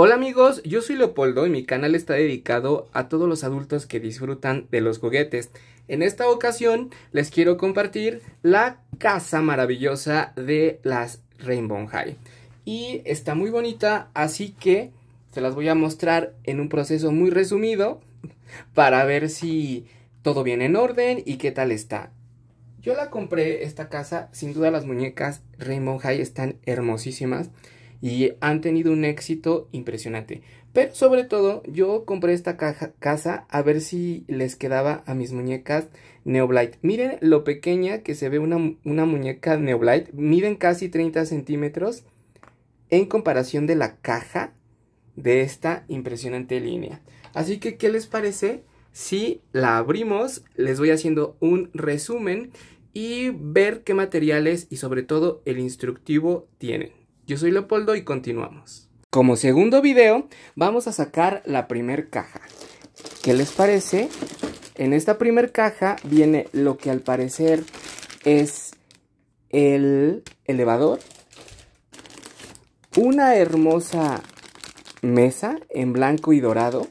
Hola amigos, yo soy Leopoldo y mi canal está dedicado a todos los adultos que disfrutan de los juguetes. En esta ocasión les quiero compartir la casa maravillosa de las Rainbow High. Y está muy bonita, así que se las voy a mostrar en un proceso muy resumido para ver si todo viene en orden y qué tal está. Yo la compré esta casa, sin duda las muñecas Rainbow High están hermosísimas y han tenido un éxito impresionante. Pero sobre todo yo compré esta casa a ver si les quedaba a mis muñecas Neoblight Miren lo pequeña que se ve una, una muñeca Neoblight Miden casi 30 centímetros en comparación de la caja de esta impresionante línea. Así que, ¿qué les parece? Si la abrimos, les voy haciendo un resumen y ver qué materiales y sobre todo el instructivo tienen. Yo soy Leopoldo y continuamos. Como segundo video, vamos a sacar la primer caja. ¿Qué les parece? En esta primer caja viene lo que al parecer es el elevador, una hermosa mesa en blanco y dorado,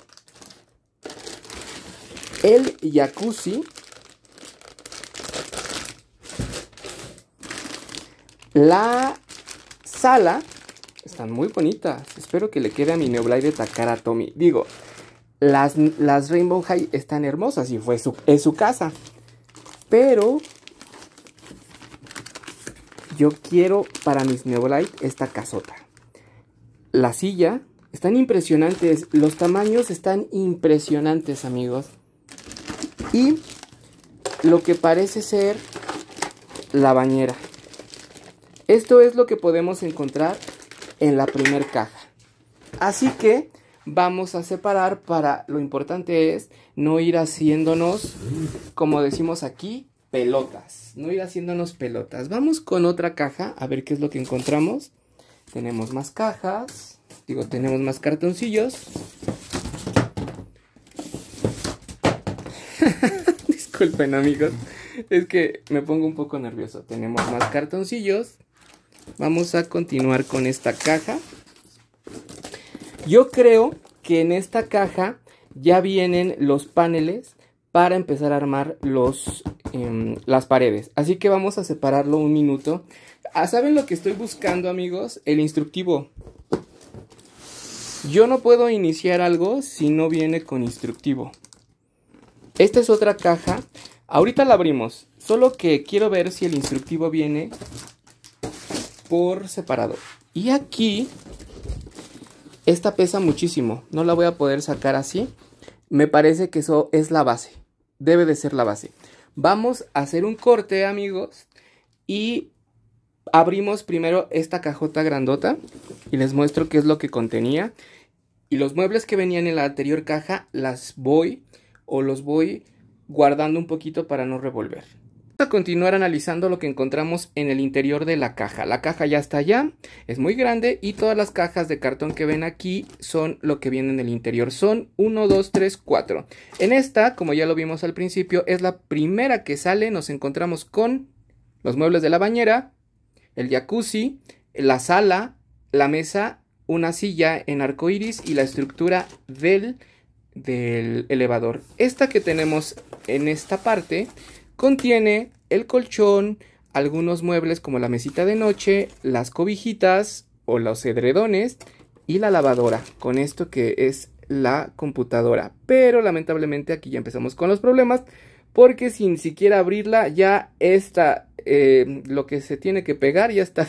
el jacuzzi, la sala están muy bonitas. Espero que le quede a mi Neoblade a Tommy. Digo, las, las Rainbow High están hermosas y fue su, es su casa. Pero yo quiero para mis Neoblade esta casota. La silla están impresionantes. Los tamaños están impresionantes, amigos. Y lo que parece ser la bañera. Esto es lo que podemos encontrar en la primer caja. Así que vamos a separar para lo importante es no ir haciéndonos, como decimos aquí, pelotas. No ir haciéndonos pelotas. Vamos con otra caja a ver qué es lo que encontramos. Tenemos más cajas. Digo, tenemos más cartoncillos. Disculpen amigos. Es que me pongo un poco nervioso. Tenemos más cartoncillos. Vamos a continuar con esta caja. Yo creo que en esta caja ya vienen los paneles para empezar a armar los, em, las paredes. Así que vamos a separarlo un minuto. Ah, ¿Saben lo que estoy buscando, amigos? El instructivo. Yo no puedo iniciar algo si no viene con instructivo. Esta es otra caja. Ahorita la abrimos. Solo que quiero ver si el instructivo viene por separado. Y aquí, esta pesa muchísimo. No la voy a poder sacar así. Me parece que eso es la base. Debe de ser la base. Vamos a hacer un corte, amigos. Y abrimos primero esta cajota grandota. Y les muestro qué es lo que contenía. Y los muebles que venían en la anterior caja las voy o los voy guardando un poquito para no revolver a continuar analizando lo que encontramos en el interior de la caja. La caja ya está allá, es muy grande y todas las cajas de cartón que ven aquí son lo que viene en el interior. Son 1, 2, 3, 4. En esta, como ya lo vimos al principio, es la primera que sale. Nos encontramos con los muebles de la bañera, el jacuzzi, la sala, la mesa, una silla en arco iris y la estructura del, del elevador. Esta que tenemos en esta parte Contiene el colchón, algunos muebles como la mesita de noche, las cobijitas o los edredones y la lavadora, con esto que es la computadora. Pero lamentablemente aquí ya empezamos con los problemas porque sin siquiera abrirla ya está eh, lo que se tiene que pegar ya está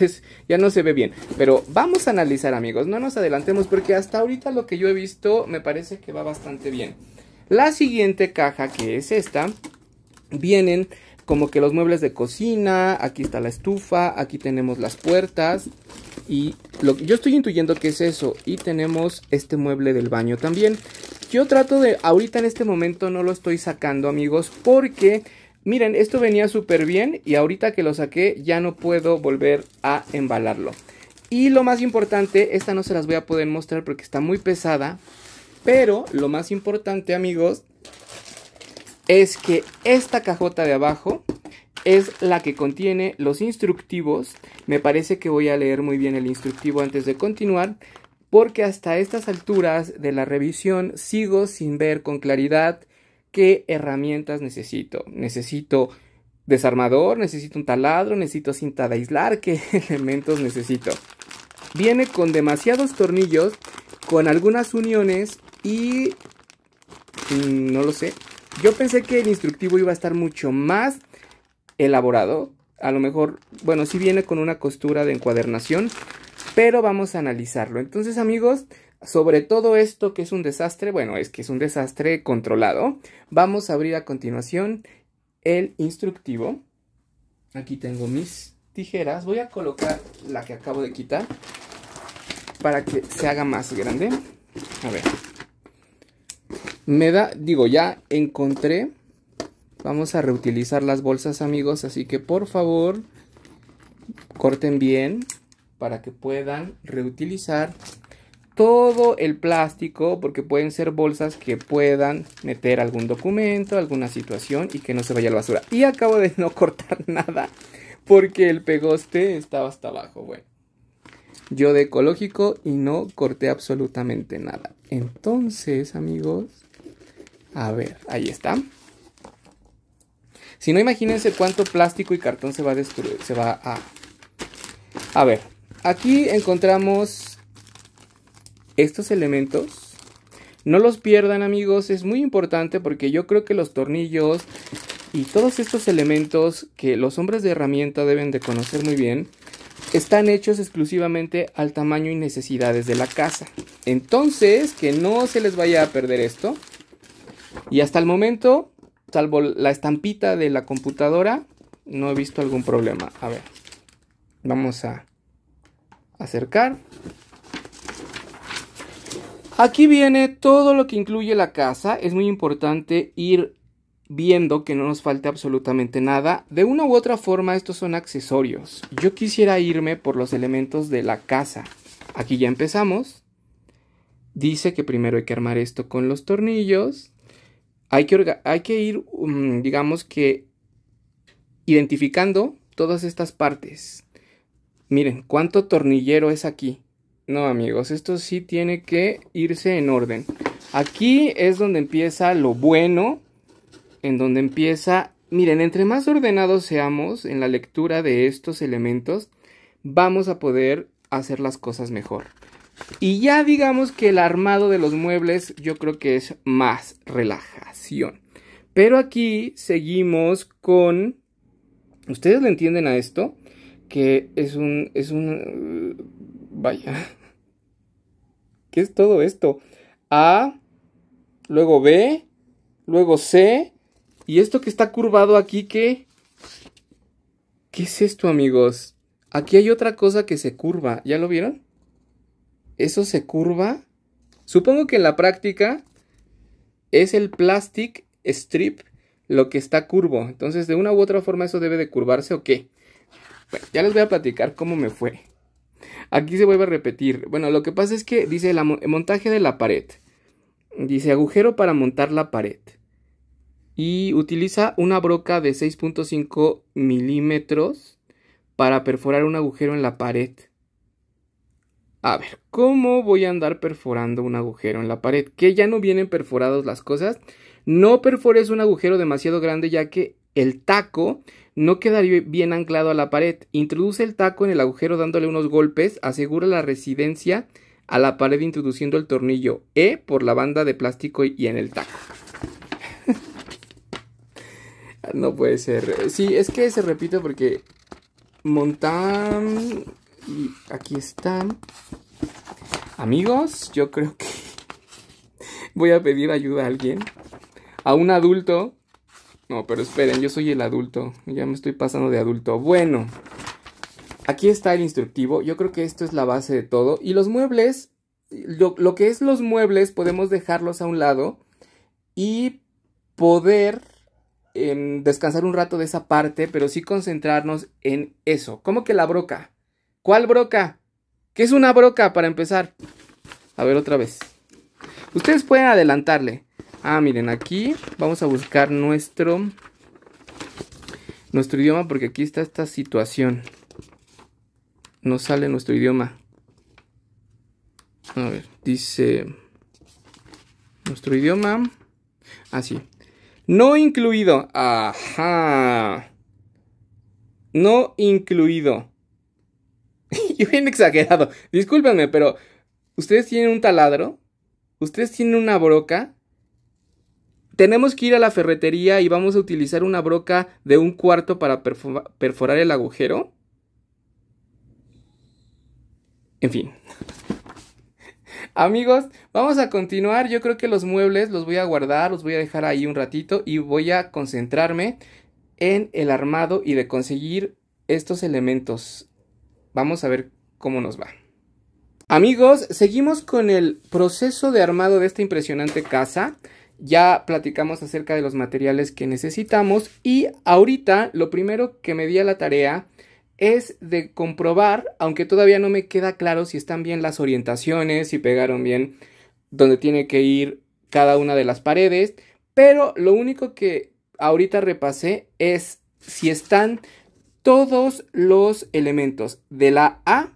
ya no se ve bien pero vamos a analizar amigos no nos adelantemos porque hasta ahorita lo que yo he visto me parece que va bastante bien la siguiente caja que es esta vienen como que los muebles de cocina, aquí está la estufa, aquí tenemos las puertas y yo estoy intuyendo que es eso y tenemos este mueble del baño también. Yo trato de, ahorita en este momento no lo estoy sacando amigos porque miren, esto venía súper bien y ahorita que lo saqué ya no puedo volver a embalarlo. Y lo más importante, esta no se las voy a poder mostrar porque está muy pesada, pero lo más importante amigos es que esta cajota de abajo es la que contiene los instructivos. Me parece que voy a leer muy bien el instructivo antes de continuar, porque hasta estas alturas de la revisión sigo sin ver con claridad qué herramientas necesito. Necesito desarmador, necesito un taladro, necesito cinta de aislar, qué elementos necesito. Viene con demasiados tornillos, con algunas uniones y... Mm, no lo sé, yo pensé que el instructivo iba a estar mucho más elaborado. A lo mejor, bueno, sí viene con una costura de encuadernación, pero vamos a analizarlo. Entonces, amigos, sobre todo esto que es un desastre, bueno, es que es un desastre controlado, vamos a abrir a continuación el instructivo. Aquí tengo mis tijeras. Voy a colocar la que acabo de quitar para que se haga más grande. A ver. Me da, digo, ya encontré. Vamos a reutilizar las bolsas, amigos. Así que por favor, corten bien para que puedan reutilizar todo el plástico porque pueden ser bolsas que puedan meter algún documento, alguna situación y que no se vaya a la basura. Y acabo de no cortar nada porque el pegoste estaba hasta abajo, bueno. Yo de ecológico y no corté absolutamente nada. Entonces, amigos, a ver, ahí está. Si no, imagínense cuánto plástico y cartón se va a destruir, se va a... A ver, aquí encontramos estos elementos. No los pierdan amigos, es muy importante porque yo creo que los tornillos y todos estos elementos que los hombres de herramienta deben de conocer muy bien, están hechos exclusivamente al tamaño y necesidades de la casa. Entonces, que no se les vaya a perder esto. Y hasta el momento, salvo la estampita de la computadora, no he visto algún problema. A ver, vamos a acercar. Aquí viene todo lo que incluye la casa. Es muy importante ir viendo que no nos falte absolutamente nada. De una u otra forma, estos son accesorios. Yo quisiera irme por los elementos de la casa. Aquí ya empezamos. Dice que primero hay que armar esto con los tornillos hay que, ir, mm, digamos que, identificando todas estas partes. Miren, ¿cuánto tornillero es aquí? No, amigos, esto sí tiene que irse en orden. Aquí es donde empieza lo bueno, en donde empieza... Miren, entre más ordenados seamos en la lectura de estos elementos, vamos a poder hacer las cosas mejor. Y ya digamos que el armado de los muebles yo creo que es más relajación. Pero aquí seguimos con... ¿Ustedes le entienden a esto? Que es un... es un... Eh, vaya. ¿Qué es todo esto? A, luego B, luego C. Y esto que está curvado aquí, ¿qué? ¿Qué es esto, amigos? Aquí hay otra cosa que se curva. ¿Ya lo vieron? ¿Eso se curva? Supongo que en la práctica es el plastic strip lo que está curvo. Entonces, de una u otra forma eso debe de curvarse o qué. Bueno, ya les voy a platicar cómo me fue. Aquí se vuelve a repetir. Bueno, lo que pasa es que dice el montaje de la pared. Dice agujero para montar la pared. Y utiliza una broca de 6.5 milímetros para perforar un agujero en la pared. A ver, ¿cómo voy a andar perforando un agujero en la pared? Que ya no vienen perforados las cosas. No perfores un agujero demasiado grande ya que el taco no quedaría bien anclado a la pared. Introduce el taco en el agujero dándole unos golpes. Asegura la residencia a la pared introduciendo el tornillo E por la banda de plástico y en el taco. no puede ser. Sí, es que se repite porque Montan y aquí están. Amigos, yo creo que voy a pedir ayuda a alguien. A un adulto. No, pero esperen, yo soy el adulto. Ya me estoy pasando de adulto. Bueno. Aquí está el instructivo. Yo creo que esto es la base de todo. Y los muebles, lo, que es los muebles, podemos dejarlos a un lado y poder em, descansar un rato de esa parte, pero sí concentrarnos en eso. Como que la broca. ¿Cuál broca? ¿Qué es una broca para empezar? A ver otra vez. Ustedes pueden adelantarle. Ah, miren, aquí vamos a buscar nuestro nuestro idioma porque aquí está esta situación. No sale nuestro idioma. A ver, dice nuestro idioma. Así. Ah, no incluido. Ajá. No incluido. yo bien exagerado. Discúlpenme, pero ustedes tienen un taladro, ustedes tienen una broca. Tenemos que ir a la ferretería y vamos a utilizar una broca de un cuarto para perforar el agujero. En fin. Amigos, vamos a continuar. Yo creo que los muebles los voy a guardar, los voy a dejar ahí un ratito y voy a concentrarme en el armado y de conseguir estos elementos. Vamos a ver cómo nos va. Amigos, seguimos con el proceso de armado de esta impresionante casa. Ya platicamos acerca de los materiales que necesitamos y ahorita lo primero que me di a la tarea es de comprobar, aunque todavía no me queda claro si están bien las orientaciones, si pegaron bien donde tiene que ir cada una de las paredes, pero lo único que ahorita repasé es si están todos los elementos de la A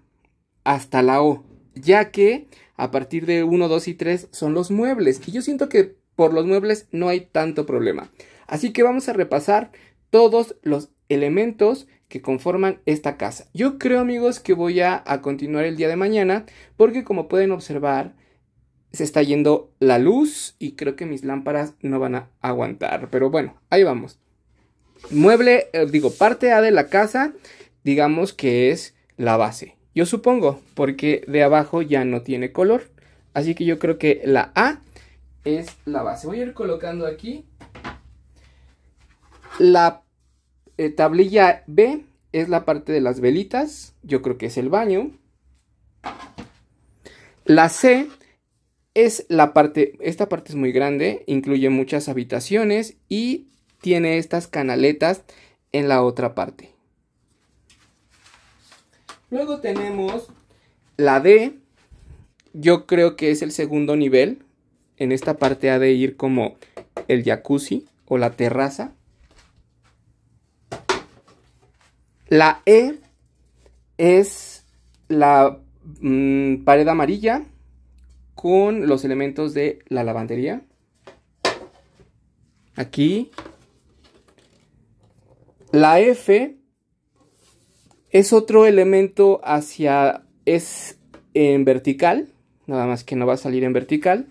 hasta la O, ya que a partir de 1, 2 y 3 son los muebles. Y yo siento que por los muebles no hay tanto problema. Así que vamos a repasar todos los elementos que conforman esta casa. Yo creo amigos que voy a, a, continuar el día de mañana porque como pueden observar se está yendo la luz y creo que mis lámparas no van a aguantar. Pero bueno, ahí vamos. Mueble, eh, digo, parte A de la casa, digamos que es la base. Yo supongo, porque de abajo ya no tiene color. Así que yo creo que la A es la base. Voy a ir colocando aquí. La eh, tablilla B es la parte de las velitas. Yo creo que es el baño. La C es la parte, esta parte es muy grande, incluye muchas habitaciones y tiene estas canaletas en la otra parte. Luego tenemos la D. Yo creo que es el segundo nivel. En esta parte ha de ir como el jacuzzi o la terraza. La E es la mm, pared amarilla con los elementos de la lavandería. Aquí la F es otro elemento hacia, es en vertical, nada más que no va a salir en vertical.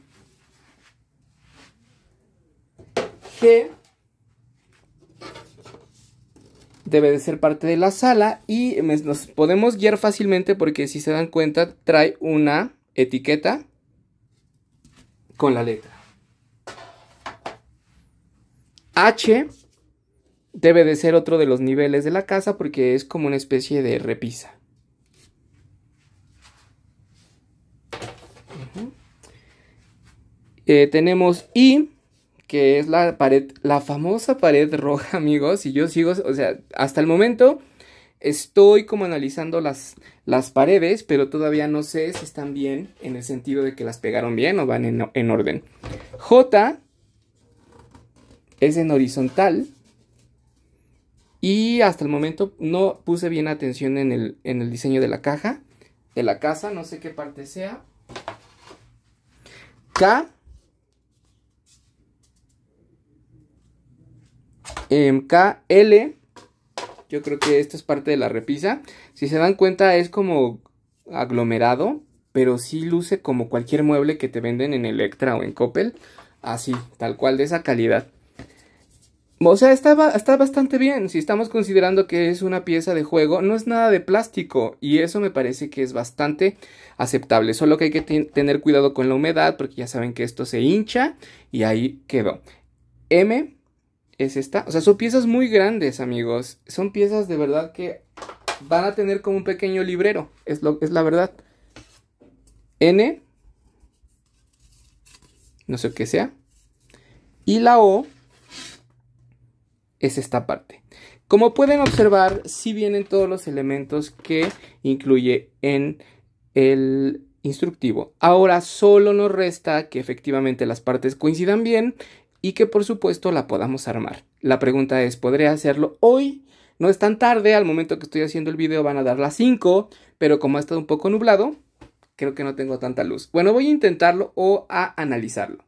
G debe de ser parte de la sala y nos podemos guiar fácilmente porque si se dan cuenta trae una etiqueta con la letra. H debe de ser otro de los niveles de la casa porque es como una especie de repisa. Eh, tenemos I, que es la pared, la famosa pared roja, amigos. Y yo sigo, o sea, hasta el momento estoy como analizando las, las paredes, pero todavía no sé si están bien en el sentido de que las pegaron bien o van en, en orden. J es en horizontal y hasta el momento no puse bien atención en el, diseño de la caja, de la casa, no sé qué parte sea. K. Em, K, KL. Yo creo que esta es parte de la repisa. Si se dan cuenta es como aglomerado, pero sí luce como cualquier mueble que te venden en Electra o en Coppel. Así, tal cual, de esa calidad. O sea, está, está bastante bien. Si estamos considerando que es una pieza de juego, no es nada de plástico. Y eso me parece que es bastante aceptable. Solo que hay que tener cuidado con la humedad, porque ya saben que esto se hincha. Y ahí quedó. M es esta. O sea, son piezas muy grandes, amigos. Son piezas de verdad que van a tener como un pequeño librero. Es, lo, es la verdad. N. No sé qué sea. Y la O es esta parte. Como pueden observar, sí vienen todos los elementos que incluye en el instructivo. Ahora solo nos resta que efectivamente las partes coincidan bien y que por supuesto la podamos armar. La pregunta es, ¿podré hacerlo hoy? No es tan tarde, al momento que estoy haciendo el video van a dar las 5, pero como ha estado un poco nublado, creo que no tengo tanta luz. Bueno, voy a intentarlo o a analizarlo.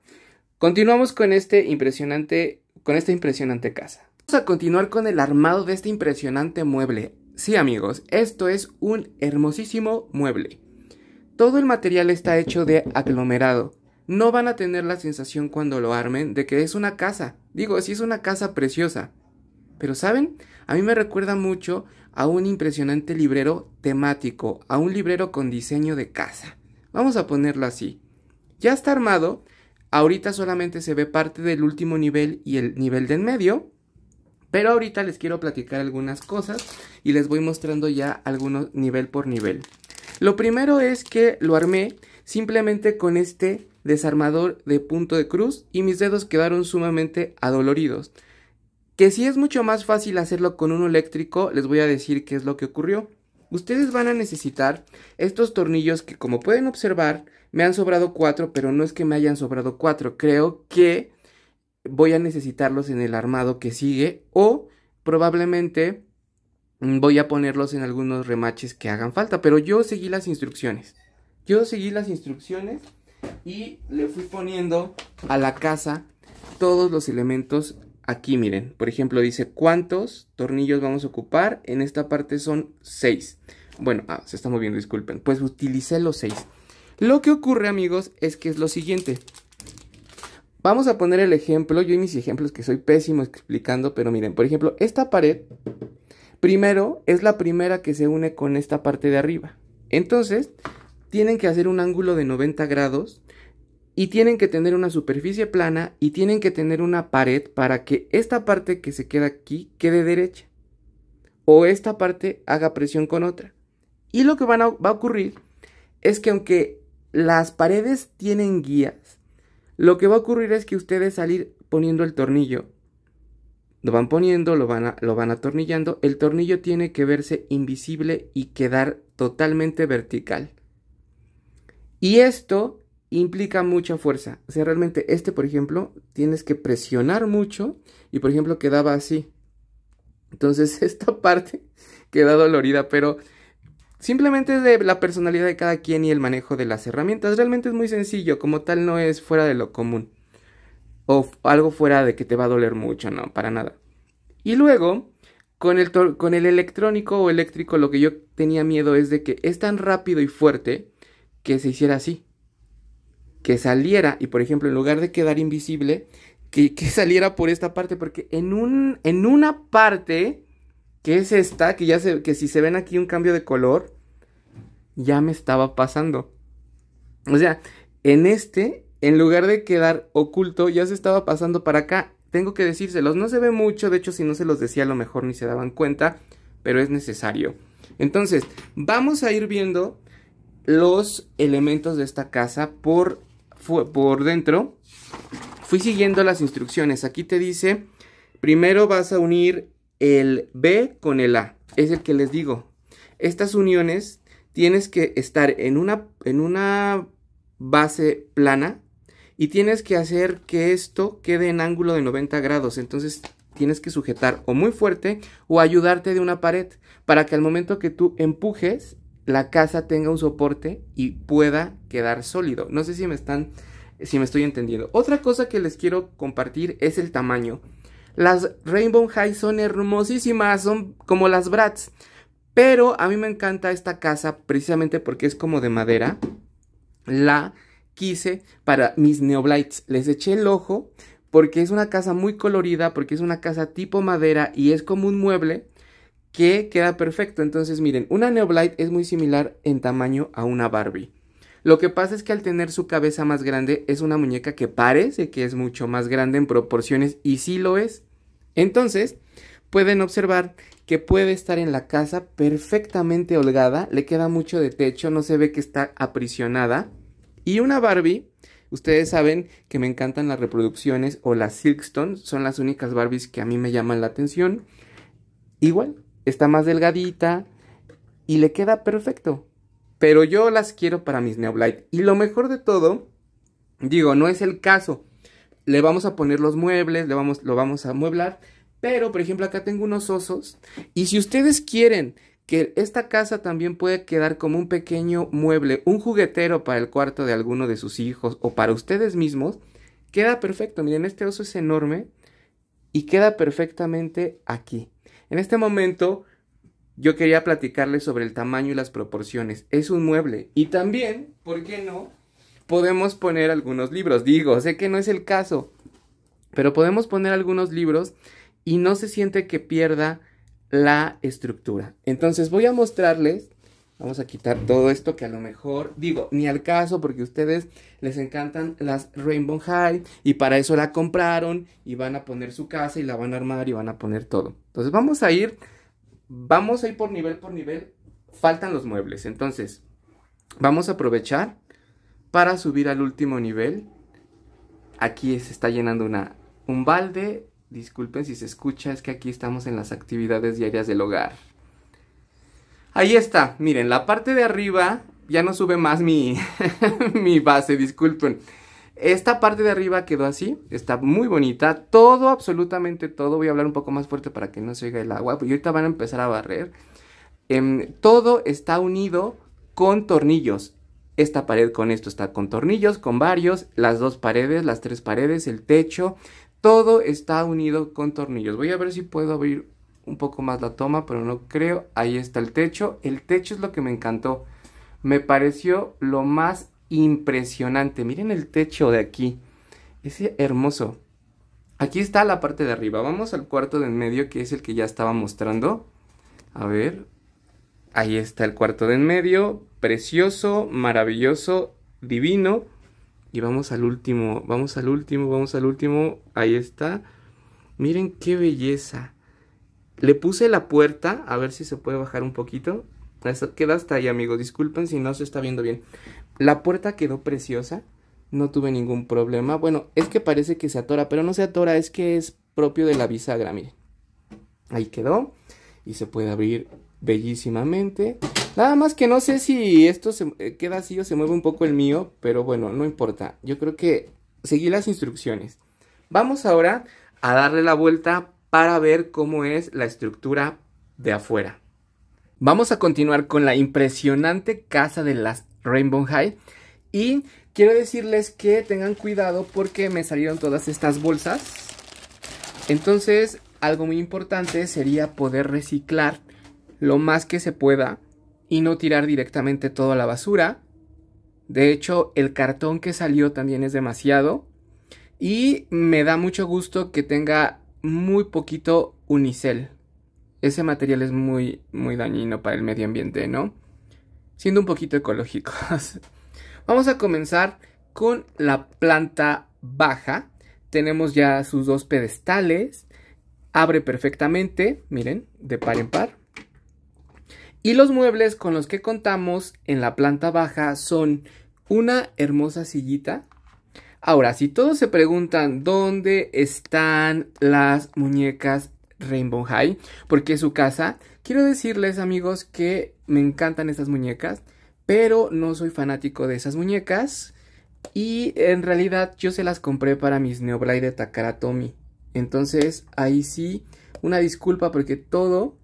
Continuamos con este impresionante, con esta impresionante casa. Vamos a continuar con el armado de este impresionante mueble. Sí amigos, esto es un hermosísimo mueble. Todo el material está hecho de aglomerado. No van a tener la sensación cuando lo armen de que es una casa. Digo, sí es una casa preciosa. Pero saben, a mí me recuerda mucho a un impresionante librero temático, a un librero con diseño de casa. Vamos a ponerlo así. Ya está armado, ahorita solamente se ve parte del último nivel y el nivel del medio, pero ahorita les quiero platicar algunas cosas y les voy mostrando ya algunos nivel por nivel. Lo primero es que lo armé simplemente con este desarmador de punto de cruz y mis dedos quedaron sumamente adoloridos. Que si es mucho más fácil hacerlo con uno eléctrico, les voy a decir qué es lo que ocurrió. Ustedes van a necesitar estos tornillos que como pueden observar me han sobrado cuatro, pero no es que me hayan sobrado cuatro, creo que voy a necesitarlos en el armado que sigue o probablemente mm, voy a ponerlos en algunos remaches que hagan falta, pero yo seguí las instrucciones. Yo seguí las instrucciones y le fui poniendo a la casa todos los elementos aquí, miren. Por ejemplo, dice cuántos tornillos vamos a ocupar. En esta parte son 6. Bueno, ah, se está moviendo, disculpen. Pues utilicé los seis Lo que ocurre, amigos, es que es lo siguiente. Vamos a poner el ejemplo, yo y mis ejemplos que soy pésimo explicando, pero miren, por ejemplo, esta pared, primero es la primera que se une con esta parte de arriba. Entonces, tienen que hacer un ángulo de 90 grados y tienen que tener una superficie plana y tienen que tener una pared para que esta parte que se queda aquí quede derecha o esta parte haga presión con otra. Y lo que van va a ocurrir es que aunque las paredes tienen guías, lo que va a ocurrir es que ustedes salir poniendo el tornillo. Lo van poniendo, lo van, lo van atornillando. El tornillo tiene que verse invisible y quedar totalmente vertical. Y esto implica mucha fuerza. O sea, realmente este, por ejemplo, tienes que presionar mucho y, por ejemplo, quedaba así. Entonces, esta parte queda dolorida, pero Simplemente es de la personalidad de cada quien y el manejo de las herramientas. Realmente es muy sencillo, como tal no es fuera de lo común. O algo fuera de que te va a doler mucho, no, para nada. Y luego, con el, con el electrónico o eléctrico, lo que yo tenía miedo es de que es tan rápido y fuerte que se hiciera así. Que saliera, y por ejemplo, en lugar de quedar invisible, que, saliera por esta parte, porque en, un, en una parte que es esta, que ya se, que si se ven aquí un cambio de color, ya me estaba pasando. O sea, en este, en lugar de quedar oculto, ya se estaba pasando para acá. Tengo que decírselos, no se ve mucho, de hecho si no se los decía a lo mejor ni se daban cuenta, pero es necesario. Entonces, vamos a ir viendo los elementos de esta casa por, por dentro. Fui siguiendo las instrucciones, aquí te dice, primero vas a unir el B con el A. Es el que les digo. Estas uniones tienes que estar en una, en una base plana y tienes que hacer que esto quede en ángulo de 90 grados. Entonces tienes que sujetar o muy fuerte o ayudarte de una pared para que al momento que tú empujes la casa tenga un soporte y pueda quedar sólido. No sé si me están si me estoy entendiendo. Otra cosa que les quiero compartir es el tamaño. Las Rainbow High son hermosísimas, son como las Bratz. Pero a mí me encanta esta casa precisamente porque es como de madera. La quise para mis Neoblights. Les eché el ojo porque es una casa muy colorida, porque es una casa tipo madera y es como un mueble que queda perfecto. Entonces, miren, una Neoblight es muy similar en tamaño a una Barbie. Lo que pasa es que al tener su cabeza más grande es una muñeca que parece que es mucho más grande en proporciones y sí lo es. Entonces, pueden observar que puede estar en la casa perfectamente holgada, le queda mucho de techo, no se ve que está aprisionada. Y una Barbie, ustedes saben que me encantan las reproducciones o las Silkstone, son las únicas Barbies que a mí me llaman la atención. Igual, está más delgadita y le queda perfecto. Pero yo las quiero para mis Neoblite... Y lo mejor de todo, digo, no es el caso. Le vamos a poner los muebles, le vamos, lo vamos a mueblar. Pero, por ejemplo, acá tengo unos osos. Y si ustedes quieren que esta casa también puede quedar como un pequeño mueble, un juguetero para el cuarto de alguno de sus hijos o para ustedes mismos, queda perfecto. Miren, este oso es enorme y queda perfectamente aquí. En este momento yo quería platicarles sobre el tamaño y las proporciones. Es un mueble. Y también, ¿por qué no? Podemos poner algunos libros. Digo, sé que no es el caso, pero podemos poner algunos libros y no se siente que pierda la estructura. Entonces voy a mostrarles, vamos a quitar todo esto que a lo mejor, digo, ni al caso porque a ustedes les encantan las Rainbow High y para eso la compraron y van a poner su casa y la van a armar y van a poner todo. Entonces vamos a ir vamos a ir por nivel por nivel, faltan los muebles. Entonces, vamos a aprovechar para subir al último nivel. Aquí se está llenando una, un balde. Disculpen si se escucha, es que aquí estamos en las actividades diarias del hogar. Ahí está, miren, la parte de arriba ya no sube más mi, mi base, disculpen. Esta parte de arriba quedó así, está muy bonita, todo, absolutamente todo, voy a hablar un poco más fuerte para que no se oiga el agua, porque ahorita van a empezar a barrer. Em, todo está unido con tornillos, esta pared con esto está con tornillos, con varios, las dos paredes, las tres paredes, el techo, todo está unido con tornillos. Voy a ver si puedo abrir un poco más la toma, pero no creo. Ahí está el techo. El techo es lo que me encantó. Me pareció lo más impresionante. Miren el techo de aquí. Es hermoso. Aquí está la parte de arriba. Vamos al cuarto de en medio, que es el que ya estaba mostrando. A ver. Ahí está el cuarto de en medio. Precioso, maravilloso, divino. Y vamos al último, vamos al último, vamos al último. Ahí está. Miren qué belleza. Le puse la puerta, a ver si se puede bajar un poquito. Eso queda hasta ahí, amigos. Disculpen si no se está viendo bien. La puerta quedó preciosa, no tuve ningún problema. Bueno, es que parece que se atora, pero no se atora, es que es propio de la bisagra, miren. Ahí quedó y se puede abrir bellísimamente. Nada más que no sé si esto se eh, queda así o se mueve un poco el mío, pero bueno, no importa. Yo creo que seguí las instrucciones. Vamos ahora a darle la vuelta para ver cómo es la estructura de afuera. Vamos a continuar con la impresionante casa de las Rainbow High. Y quiero decirles que tengan cuidado porque me salieron todas estas bolsas. Entonces, algo muy importante sería poder reciclar lo más que se pueda y no tirar directamente todo a la basura. De hecho, el cartón que salió también es demasiado. Y me da mucho gusto que tenga muy poquito unicel. Ese material es muy, muy dañino para el medio ambiente, ¿no? siendo un poquito ecológicos. Vamos a comenzar con la planta baja. Tenemos ya sus dos pedestales. Abre perfectamente, miren, de par en par. Y los muebles con los que contamos en la planta baja son una hermosa sillita. Ahora, si todos se preguntan dónde están las muñecas Rainbow High, porque es su casa. Quiero decirles, amigos, que me encantan estas muñecas, pero no soy fanático de esas muñecas. Y en realidad yo se las compré para mis Neoblade de Takara Tomy. Entonces, ahí sí, una disculpa porque todo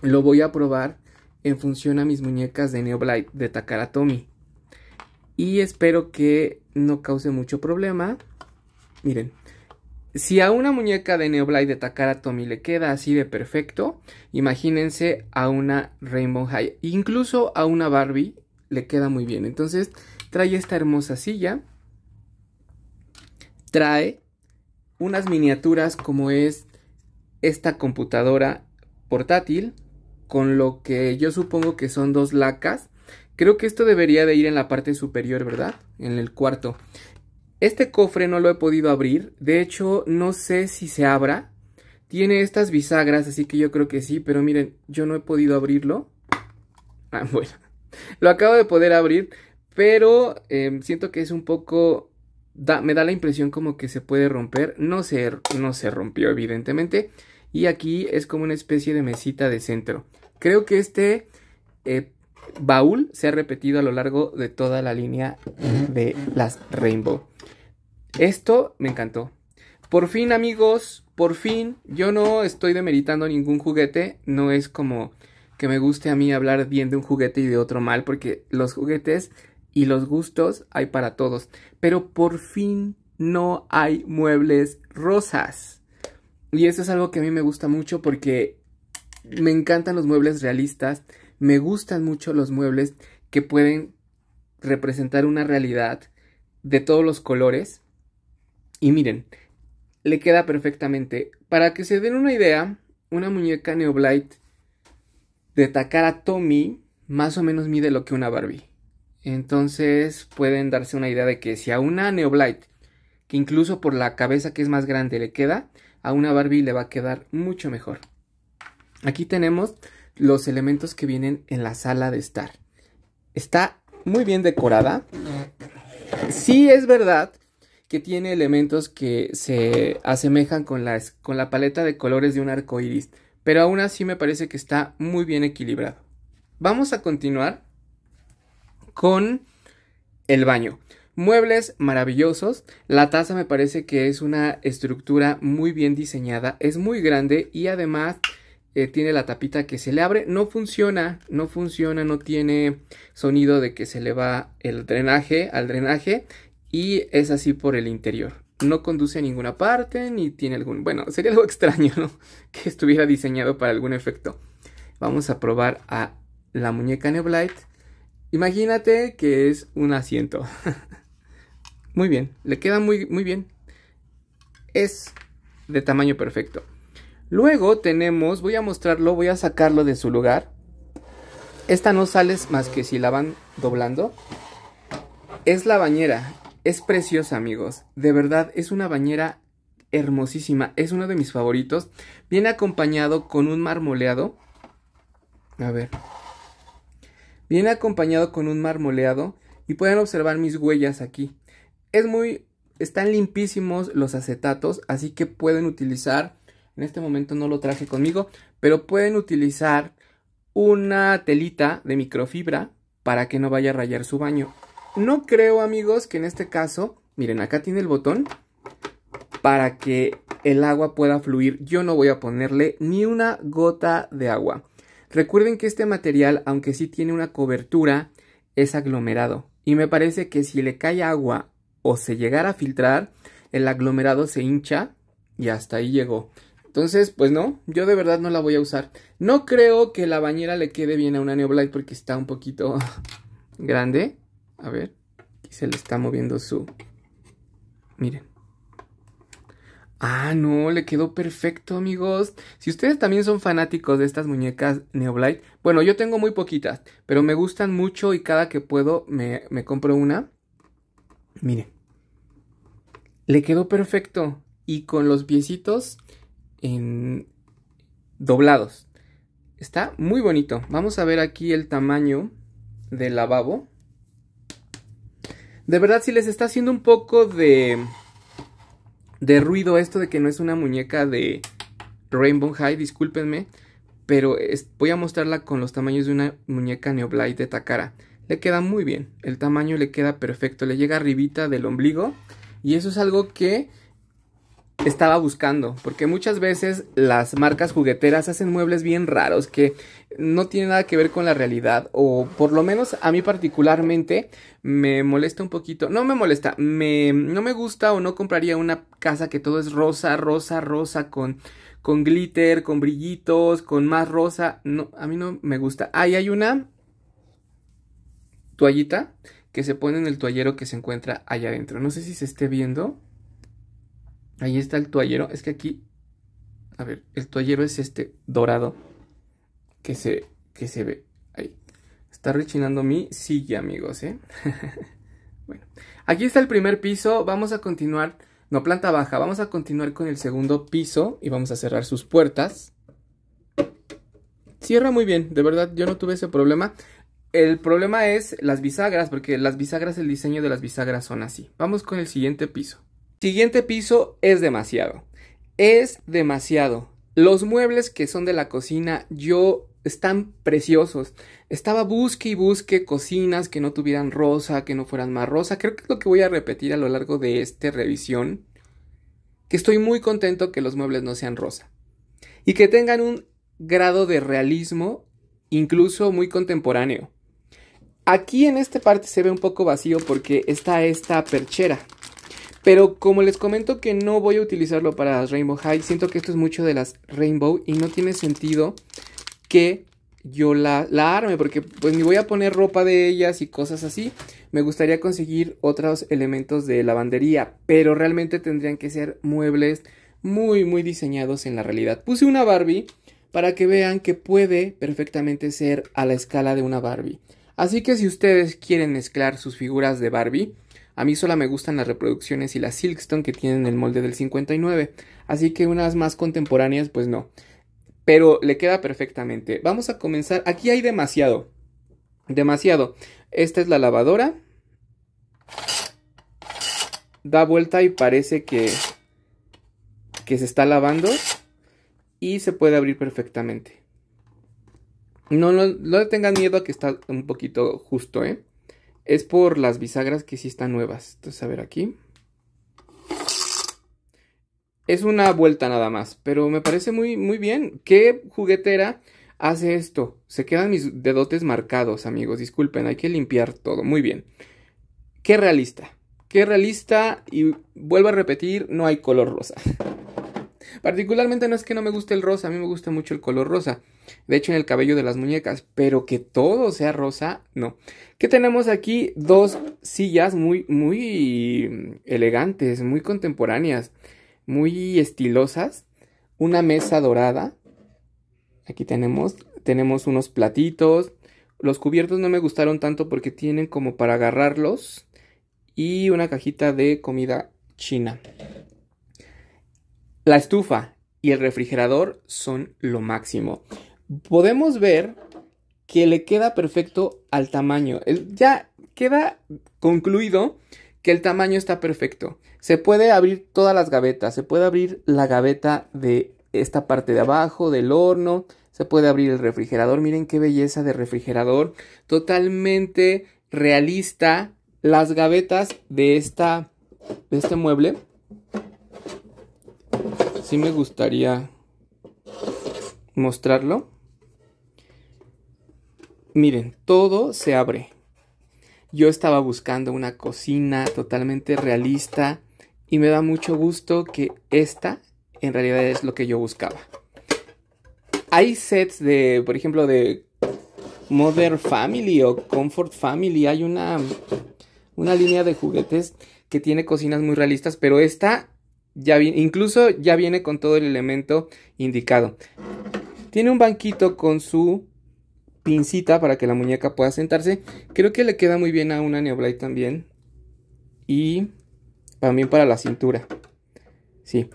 lo voy a probar en función a mis muñecas de Neoblade de Takara Tomy. Y espero que no cause mucho problema. Miren, si a una muñeca de Neoblade de Takara Tommy le queda así de perfecto, imagínense a una Rainbow High, incluso a una Barbie le queda muy bien. Entonces trae esta hermosa silla, trae unas miniaturas como es esta computadora portátil, con lo que yo supongo que son dos lacas. Creo que esto debería de ir en la parte superior, ¿verdad? En el cuarto. Este cofre no lo he podido abrir, de hecho no sé si se abra. Tiene estas bisagras, así que yo creo que sí, pero miren, yo no he podido abrirlo. Ah, bueno, lo acabo de poder abrir, pero em, siento que es un poco... me da la impresión como que se puede romper. No se, er, no se rompió, evidentemente. Y aquí es como una especie de mesita de centro. Creo que este eh, baúl se ha repetido a lo largo de toda la línea de las Rainbow. Esto me encantó. Por fin, amigos, por fin, yo no estoy demeritando ningún juguete. No es como que me guste a mí hablar bien de un juguete y de otro mal, porque los juguetes y los gustos hay para todos. Pero por fin no hay muebles rosas. Y eso es algo que a mí me gusta mucho porque me encantan los muebles realistas me gustan mucho los muebles que pueden representar una realidad de todos los colores. Y miren, le queda perfectamente. Para que se den una idea, una muñeca Neoblight de Takara Tommy más o menos mide lo que una Barbie. Entonces pueden darse una idea de que si a una Neoblight, que incluso por la cabeza que es más grande le queda, a una Barbie le va a quedar mucho mejor. Aquí tenemos los elementos que vienen en la sala de estar. Está muy bien decorada. Sí es verdad que tiene elementos que se asemejan con la, con la paleta de colores de un arco iris, pero aún así me parece que está muy bien equilibrado. Vamos a continuar con el baño. Muebles maravillosos. La taza me parece que es una estructura muy bien diseñada. Es muy grande y además eh, tiene la tapita que se le abre, no funciona, no funciona, no tiene sonido de que se le va el drenaje al drenaje y es así por el interior. No conduce a ninguna parte ni tiene algún, bueno, sería algo extraño, ¿no? Que estuviera diseñado para algún efecto. Vamos a probar a la muñeca Neblight. Imagínate que es un asiento. muy bien, le queda muy, muy bien. Es de tamaño perfecto. Luego tenemos, voy a mostrarlo, voy a sacarlo de su lugar. Esta no sale más que si la van doblando. Es la bañera, es preciosa amigos, de verdad es una bañera hermosísima, es uno de mis favoritos. Viene acompañado con un marmoleado. A ver. Viene acompañado con un marmoleado y pueden observar mis huellas aquí. Es muy están limpísimos los acetatos, así que pueden utilizar en este momento no lo traje conmigo, pero pueden utilizar una telita de microfibra para que no vaya a rayar su baño. No creo, amigos, que en este caso, miren, acá tiene el botón para que el agua pueda fluir. Yo no voy a ponerle ni una gota de agua. Recuerden que este material, aunque sí tiene una cobertura, es aglomerado. Y me parece que si le cae agua o se llegara a filtrar, el aglomerado se hincha y hasta ahí llegó. Entonces, pues no, yo de verdad no la voy a usar. No creo que la bañera le quede bien a una Neoblight porque está un poquito grande. A ver, aquí se le está moviendo su... Miren. Ah, no, le quedó perfecto, amigos. Si ustedes también son fanáticos de estas muñecas Neoblight, bueno, yo tengo muy poquitas, pero me gustan mucho y cada que puedo me, me compro una. Miren. Le quedó perfecto. Y con los piecitos en doblados. Está muy bonito. Vamos a ver aquí el tamaño del lavabo. De verdad, si les está haciendo un poco de, de ruido esto de que no es una muñeca de Rainbow High, discúlpenme. Pero voy a mostrarla con los tamaños de una muñeca Neoblade de Takara. Le queda muy bien. El tamaño le queda perfecto. Le llega arribita del ombligo. Y eso es algo que estaba buscando, porque muchas veces las marcas jugueteras hacen muebles bien raros que no tienen nada que ver con la realidad, o por lo menos a mí particularmente me molesta un poquito, no me molesta, me, no me gusta o no compraría una casa que todo es rosa, rosa, rosa, con, con glitter, con brillitos, con más rosa, no, a mí no me gusta. Ahí hay una toallita que se pone en el toallero que se encuentra allá adentro, no sé si se esté viendo. Ahí está el toallero. Es que aquí, a ver, el toallero es este dorado que se, que se ve. Ahí. Está rechinando mi silla, amigos, ¿eh? bueno, aquí está el primer piso. Vamos a continuar, no, planta baja. Vamos a continuar con el segundo piso y vamos a cerrar sus puertas. Cierra muy bien, de verdad, yo no tuve ese problema. El problema es las bisagras, porque las bisagras, el diseño de las bisagras son así. Vamos con el siguiente piso. Siguiente piso es demasiado. Es demasiado. Los muebles que son de la cocina, yo están preciosos. Estaba busque y busque cocinas que no tuvieran rosa, que no fueran más rosa. Creo que es lo que voy a repetir a lo largo de esta revisión. Que estoy muy contento que los muebles no sean rosa. Y que tengan un grado de realismo incluso muy contemporáneo. Aquí en esta parte se ve un poco vacío porque está esta perchera pero como les comento que no voy a utilizarlo para las Rainbow High, siento que esto es mucho de las Rainbow y no tiene sentido que yo la, la arme, porque pues ni voy a poner ropa de ellas y cosas así. Me gustaría conseguir otros elementos de lavandería, pero realmente tendrían que ser muebles muy, muy diseñados en la realidad. Puse una Barbie para que vean que puede perfectamente ser a la escala de una Barbie. Así que si ustedes quieren mezclar sus figuras de Barbie, a mí sola me gustan las reproducciones y las Silkstone que tienen el molde del 59, así que unas más contemporáneas pues no. Pero le queda perfectamente. Vamos a comenzar. Aquí hay demasiado. Demasiado. Esta es la lavadora. Da vuelta y parece que, que se está lavando. Y se puede abrir perfectamente. No, no, no le tengan miedo a que está un poquito justo, ¿eh? Es por las bisagras que sí están nuevas. Entonces, a ver aquí. Es una vuelta nada más, pero me parece muy, muy bien. ¿Qué juguetera hace esto? Se quedan mis dedotes marcados, amigos. Disculpen, hay que limpiar todo. Muy bien. Qué realista. Qué realista y vuelvo a repetir, no hay color rosa. Particularmente no es que no me guste el rosa, a mí me gusta mucho el color rosa. De hecho, en el cabello de las muñecas, pero que todo sea rosa, no. ¿Qué tenemos aquí? Dos sillas muy, muy mm, elegantes, muy contemporáneas, muy estilosas. Una mesa dorada. Aquí tenemos, tenemos unos platitos. Los cubiertos no me gustaron tanto porque tienen como para agarrarlos. Y una cajita de comida china. La estufa y el refrigerador son lo máximo. Podemos ver que le queda perfecto al tamaño. Ya queda concluido que el tamaño está perfecto. Se puede abrir todas las gavetas. Se puede abrir la gaveta de esta parte de abajo, del horno. Se puede abrir el refrigerador. Miren qué belleza de refrigerador. Totalmente realista. Las gavetas de, esta, de este mueble sí me gustaría mostrarlo. Miren, todo se abre. Yo estaba buscando una cocina totalmente realista y me da mucho gusto que esta en realidad es lo que yo buscaba. Hay sets de, por ejemplo, de Mother Family o Comfort Family. Hay una, una línea de juguetes que tiene cocinas muy realistas, pero esta incluso ya viene con todo el elemento indicado. Tiene un banquito con su pincita para que la muñeca pueda sentarse. Creo que le queda muy bien a una Neoblade también. Y también para la cintura. Sí.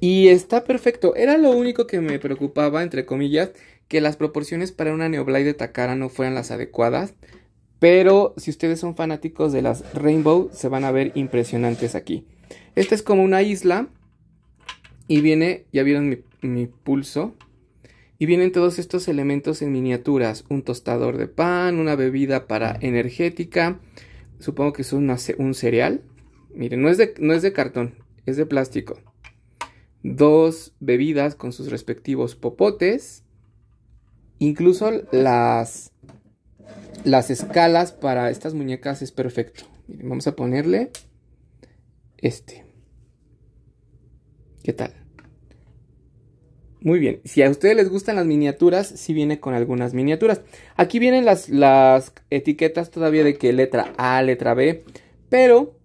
Y está perfecto. Era lo único que me preocupaba, entre comillas, que las proporciones para una Neoblade de Takara no fueran las adecuadas. Pero si ustedes son fanáticos de las Rainbow, se van a ver impresionantes aquí. Esta es como una isla. Y viene, ya vieron mi, pulso. Y vienen todos estos elementos en miniaturas. Un tostador de pan, una bebida para energética. Supongo que es un cereal. Miren, no es, de, no es de cartón, es de plástico. Dos bebidas con sus respectivos popotes. Incluso las, las escalas para estas muñecas es perfecto. Miren, vamos a ponerle este. ¿Qué tal? Muy bien, si a ustedes les gustan las miniaturas, sí viene con algunas miniaturas. Aquí vienen las, las etiquetas todavía de que letra A, letra B, pero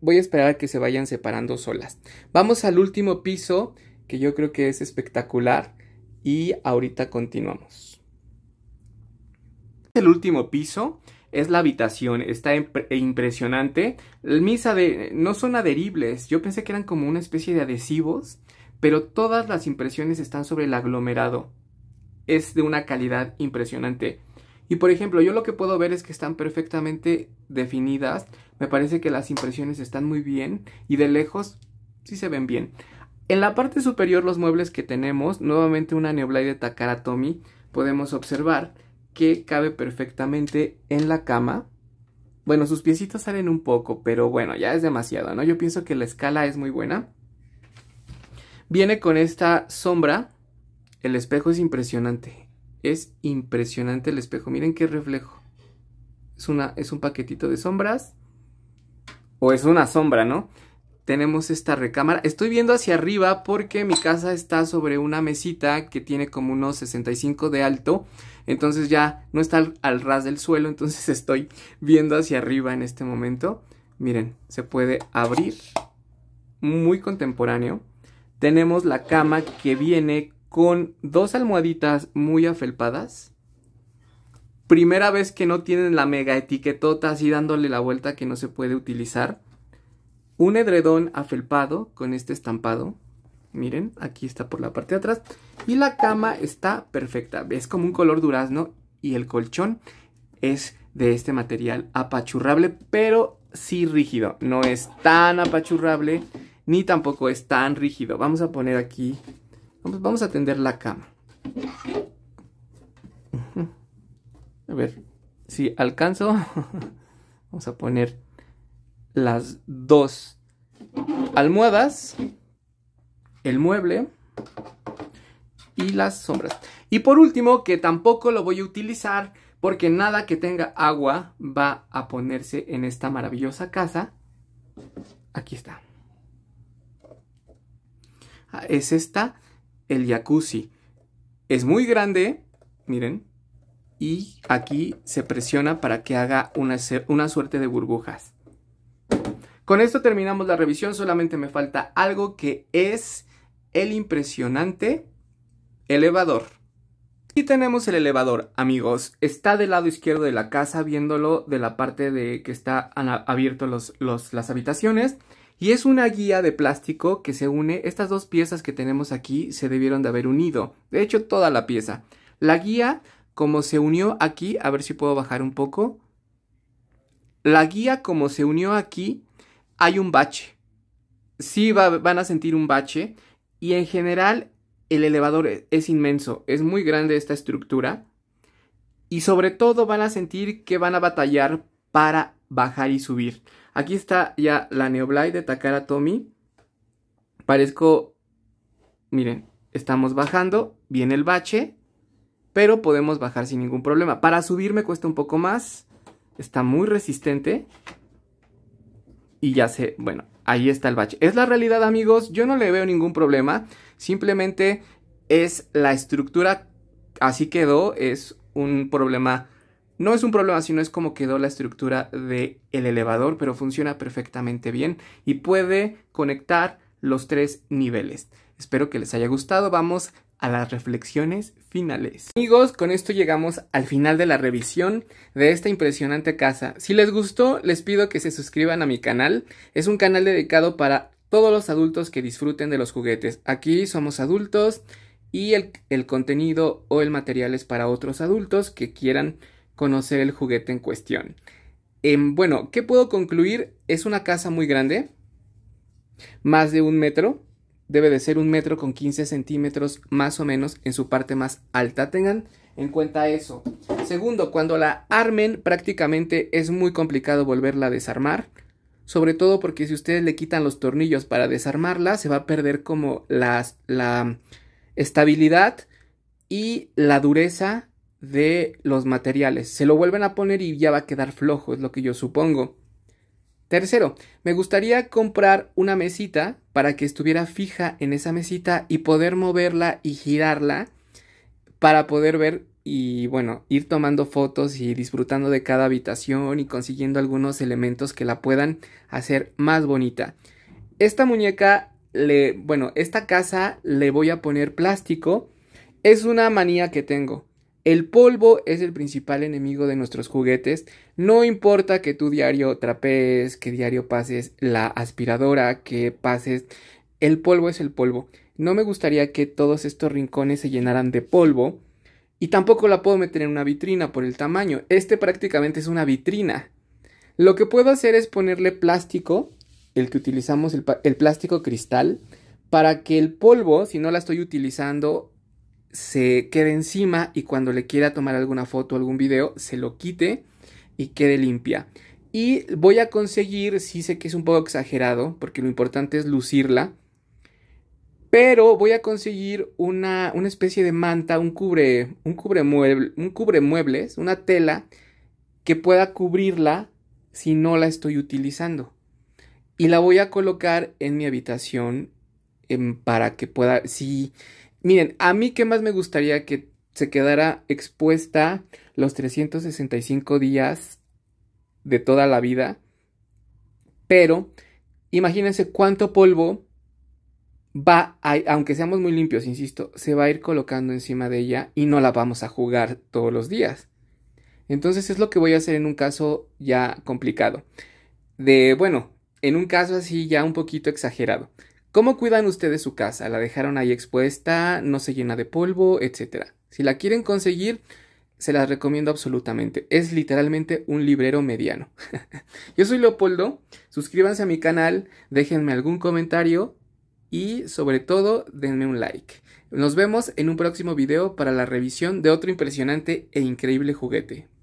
voy a esperar a que se vayan separando solas. Vamos al último piso, que yo creo que es espectacular, y ahorita continuamos. El último piso es la habitación, está impresionante. Mis no son adheribles, yo pensé que eran como una especie de adhesivos, pero todas las impresiones están sobre el aglomerado. Es de una calidad impresionante. Y por ejemplo, yo lo que puedo ver es que están perfectamente definidas, me parece que las impresiones están muy bien y de lejos sí se ven bien. En la parte superior los muebles que tenemos, nuevamente una neoblade de Takaratomi, podemos observar que cabe perfectamente en la cama. Bueno, sus piecitos salen un poco, pero bueno, ya es demasiado, ¿no? Yo pienso que la escala es muy buena. Viene con esta sombra. El espejo es impresionante. Es impresionante el espejo. Miren qué reflejo. Es, una, es un paquetito de sombras. O es una sombra, ¿no? tenemos esta recámara. Estoy viendo hacia arriba porque mi casa está sobre una mesita que tiene como unos 65 de alto. Entonces ya no está al, ras del suelo, entonces estoy viendo hacia arriba en este momento. Miren, se puede abrir. Muy contemporáneo. Tenemos la cama que viene con dos almohaditas muy afelpadas. Primera vez que no tienen la mega etiquetota así dándole la vuelta que no se puede utilizar un edredón afelpado con este estampado. Miren, aquí está por la parte de atrás. Y la cama está perfecta. Es como un color durazno y el colchón es de este material apachurrable, pero sí rígido. No es tan apachurrable ni tampoco es tan rígido. Vamos a poner aquí, vamos, a tender la cama. A ver si alcanzo. Vamos a poner las dos almohadas, el mueble y las sombras. Y por último, que tampoco lo voy a utilizar porque nada que tenga agua va a ponerse en esta maravillosa casa. Aquí está. Ah, es esta, el jacuzzi. Es muy grande, miren, y aquí se presiona para que haga una, una suerte de burbujas. Con esto terminamos la revisión, solamente me falta algo que es el impresionante elevador. Y tenemos el elevador, amigos. Está del lado izquierdo de la casa, viéndolo de la parte de que están abiertas las habitaciones. Y es una guía de plástico que se une. Estas dos piezas que tenemos aquí se debieron de haber unido. De hecho, toda la pieza. La guía, como se unió aquí, a ver si puedo bajar un poco. La guía, como se unió aquí, hay un bache. Sí van a sentir un bache y en general el elevador e-, es, inmenso, es muy grande esta estructura y sobre todo van a sentir que van a batallar para bajar y subir. Aquí está ya la Neoblade de Takara Tommy. Parezco, miren, estamos bajando, viene el bache, pero podemos bajar sin ningún problema. Para subir me cuesta un poco más, está muy resistente y ya sé, bueno, ahí está el bache. Es la realidad, amigos, yo no le veo ningún problema, simplemente es la estructura, así quedó, es un problema, no es un problema, sino es como quedó la estructura del el elevador, pero funciona perfectamente bien y puede conectar los tres niveles. Espero que les haya gustado, vamos a las reflexiones finales. Amigos, con esto llegamos al final de la revisión de esta impresionante casa. Si les gustó, les pido que se suscriban a mi canal. Es un canal dedicado para todos los adultos que disfruten de los juguetes. Aquí somos adultos y el, contenido o el material es para otros adultos que quieran conocer el juguete en cuestión. Em, bueno, ¿qué puedo concluir? Es una casa muy grande, más de un metro, debe de ser un metro con 15 centímetros más o menos en su parte más alta. Tengan en cuenta eso. Segundo, cuando la armen prácticamente es muy complicado volverla a desarmar. Sobre todo porque si ustedes le quitan los tornillos para desarmarla, se va a perder como la estabilidad y la dureza de los materiales. Se lo vuelven a poner y ya va a quedar flojo, es lo que yo supongo. Tercero, me gustaría comprar una mesita para que estuviera fija en esa mesita y poder moverla y girarla para poder ver y bueno, ir tomando fotos y disfrutando de cada habitación y consiguiendo algunos elementos que la puedan hacer más bonita. Esta muñeca le, bueno, esta casa le voy a poner plástico. Es una manía que tengo. El polvo es el principal enemigo de nuestros juguetes. No importa que tu diario trapees, que diario pases la aspiradora, que pases... El polvo es el polvo. No me gustaría que todos estos rincones se llenaran de polvo. Y tampoco la puedo meter en una vitrina por el tamaño. Este prácticamente es una vitrina. Lo que puedo hacer es ponerle plástico, el que utilizamos, el, el plástico cristal, para que el polvo, si no la estoy utilizando, se quede encima y cuando le quiera tomar alguna foto o algún video se lo quite y quede limpia. Y voy a conseguir, sí sé que es un poco exagerado, porque lo importante es lucirla, pero voy a conseguir una, una especie de manta, un cubre, un cubre un muebles, una tela que pueda cubrirla si no la estoy utilizando. Y la voy a colocar en mi habitación en, em, para que pueda, si, Miren, a mí qué más me gustaría que se quedara expuesta los 365 días de toda la vida. Pero imagínense cuánto polvo va aunque seamos muy limpios, insisto, se va a ir colocando encima de ella y no la vamos a jugar todos los días. Entonces es lo que voy a hacer en un caso ya complicado. De, bueno, en un caso así ya un poquito exagerado. ¿Cómo cuidan ustedes su casa? ¿La dejaron ahí expuesta? ¿No se llena de polvo? Etcétera. Si la quieren conseguir, se las recomiendo absolutamente. Es literalmente un librero mediano. Yo soy Leopoldo. Suscríbanse a mi canal, déjenme algún comentario y sobre todo denme un like. Nos vemos en un próximo video para la revisión de otro impresionante e increíble juguete.